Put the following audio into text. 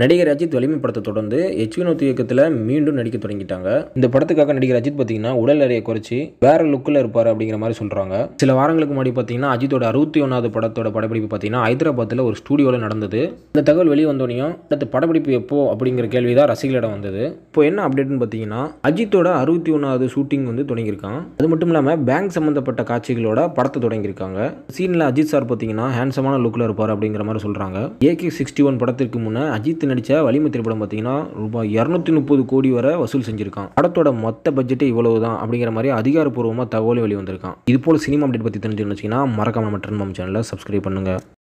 நடிகர் அஜித் வலிமை படத்தை தொடர்ந்து எச் வினோத் இயக்கத்தில் மீண்டும் நடிக்க தொடங்கிட்டாங்க இந்த படத்துக்காக நடிகர் அஜித் பார்த்தீங்கன்னா உடல் நிறைய குறைச்சி வேற லுக்கில் இருப்பார் அப்படிங்கிற மாதிரி சொல்கிறாங்க சில வாரங்களுக்கு முன்னாடி பார்த்தீங்கன்னா அஜித்தோட அறுபத்தி ஒன்றாவது படத்தோட படப்பிடிப்பு பார்த்தீங்கன்னா ஹைதராபாத்தில் ஒரு ஸ்டூடியோவில் நடந்தது இந்த தகவல் வெளியே வந்தோடனையும் அடுத்த படப்பிடிப்பு எப்போ அப்படிங்கிற கேள்வி தான் ரசிகர்களிடம் வந்தது இப்போ என்ன அப்டேட்னு பார்த்தீங்கன்னா அஜித்தோட அறுபத்தி ஒன்றாவது ஷூட்டிங் வந்து தொடங்கியிருக்கான் அது மட்டும் இல்லாமல் பேங்க் சம்மந்தப்பட்ட காட்சிகளோட படத்தை தொடங்கியிருக்காங்க சீனில் அஜித் சார் பார்த்தீங்கன்னா ஹேண்ட்ஸமான லுக்கில் இருப்பார் அப்படிங்கிற மாதிரி சொல்கிறாங்க ஏகே சிக்ஸ்டி ஒன் படத்திற்கு முன்னே அஜித் நடித்த வலிமை திரைப்படம் பார்த்தீங்கன்னா ரூபாய் இரநூத்தி முப்பது கோடி வரை வசூல் செஞ்சுருக்கான் படத்தோட மொத்த பட்ஜெட்டே இவ்வளவு தான் அப்படிங்கிற மாதிரி அதிகாரப்பூர்வமாக தகவலும் வெளிவந்திருக்கான் இது போல் சினிமா அப்டேட் பற்றி தெரிஞ்சுன்னு வச்சிங்கன்னா மறக்காம நம்ம ட்ரெண்ட் சேனலில் சப்ஸ்கிரைப் பண்ணுங்கள்